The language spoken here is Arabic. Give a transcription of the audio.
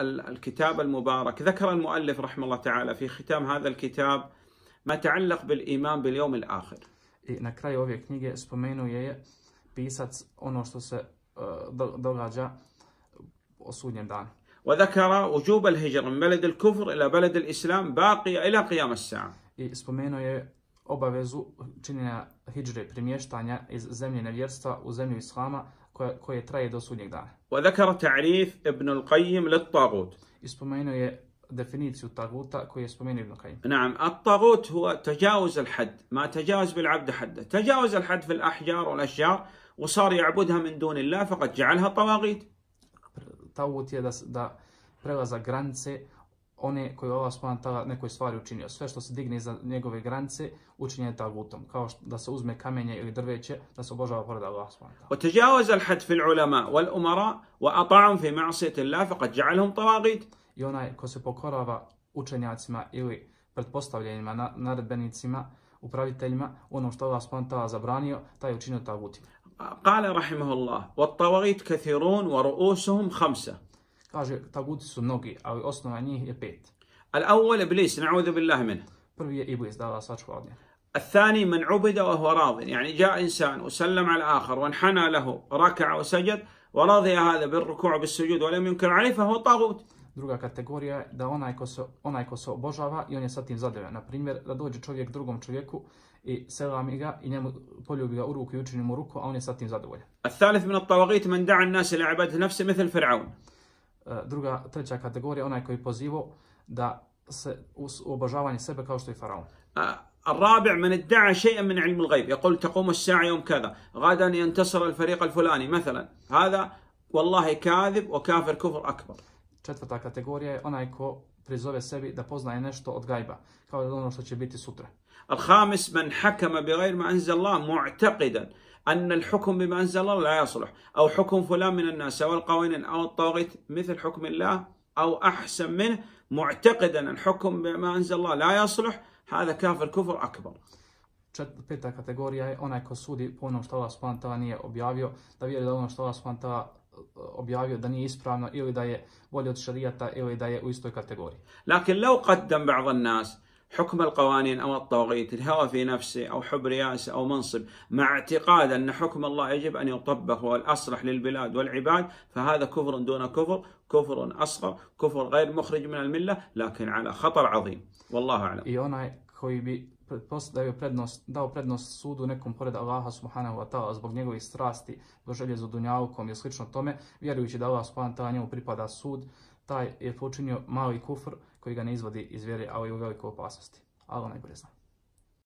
الكتاب المبارك ذكر المؤلف رحمه الله تعالى في ختام هذا الكتاب ما تعلق بالإيمان باليوم الآخر I na kraju ove knjige spomenuje je pisac ono što se događa o sudnjem danu. وذكر وجوب الهجرة من بلد الكفر إلى بلد الإسلام باقي إلى قيام الساعة. I spomenuo je obavezu činjenja hijre, premještanja iz zemlje nevjerstva u zemlju islama koje traje do sudnjeg dana. وذكر تعريف ابن القيم للطاغوت. Ispomenuo je definiciju taguta koju je spomenuo Ibn Qayyim. نعم الطاغوت هو تجاوز الحد ما تجاوز بالعبد حده تجاوز الحد في الأحجار والأشجار وصار يعبدها من دون الله فقد جعلها طواغيت. Tagut je da prelaza granice one koje Allah subhanahu ta'ala nekoj stvari učinio. Sve što se digne iza njegove granice učinjen je tagutom, kao što, da se uzme kamenje ili drveće, da se obožava pored Allah subhanahu ta'ala. وتجاوز الحد في العلماء والأمراء وأطاعهم في معصية الله فقد ja'alhum tawagid. I onaj ko se pokorava učenjacima ili pretpostavljenima, naredbenicima, upraviteljima, ono što Allah subhanahu ta'ala zabranio, taj učinio tagutim. Kale rahimahullah, wa tawagid kathirun wa ru'usuhum khamsa. Kaže, taguti su mnogi, ali osnova njih je pet. Al awal iblis, na'udhu بالله منه. Prvi je Iblis, da Allah sačuva od njega. الثاني من عبد وهو راض يعني جاء إنسان وسلم على الآخر وانحنى له ركع وسجد ورضي هذا بالركوع بالسجود ولم ينكر عليه فهو طاغوت Druga kategorija je da onaj ko, se, onaj ko se obožava i on je sa tim zadovoljan. Na primjer, da dođe čovjek drugom čovjeku i selami ga i njemu poljubi ga u ruku i učini mu ruku, a on je sa tim zadovoljan. الثالث من الطواغيت من دعا الناس لعبادة نفسه مثل fir'aun E, druga, treća kategorija, onaj koji pozivao da se u obožavanje sebe kao što je faraon. الرابع من ادعى شيئا من علم الغيب يقول تقوم الساعة يوم كذا غدا ينتصر الفريق الفلاني مثلا هذا والله كاذب وكافر كفر أكبر četvrta kategorija je onaj ko prizove sebi da poznaje nešto od gajba, kao ono što će biti sutra. الخامس من حكم بغير ما أنزل الله معتقدا أن الحكم بما أنزل الله لا يصلح أو حكم فلان من الناس أو القوانين أو الطواغيت مثل حكم الله أو أحسن منه معتقدا الحكم بما أنزل الله لا يصلح هذا كافر كفر أكبر Peta kategorija je onaj ko sudi po onom što Allah subhanahu nije objavio, da vjeruje da ono što Allah subhanahu objavio da nije ispravno ili da je bolje od šarijata ili da je u istoj kategoriji. Lakin لو قدم ba'da nas حكم القوانين أو الطاغيت الهوى في نفسه أو حب رئاسة أو منصب مع اعتقاد أن حكم الله يجب أن يطبق هو الأصلح للبلاد والعباد فهذا كفر دون كفر كفر أصغر كفر غير مخرج من الملة لكن على خطر عظيم والله أعلم koji bi dao prednost, dao prednost sudu nekom pored Allaha subhanahu wa ta'ala zbog njegovih strasti do želje za dunjavkom i slično tome, vjerujući da Allah subhanahu wa ta'ala njemu pripada sud, taj je počinio mali kufr koji ga ne izvodi iz vjere, ali u velikoj opasnosti. Allah najbolje zna.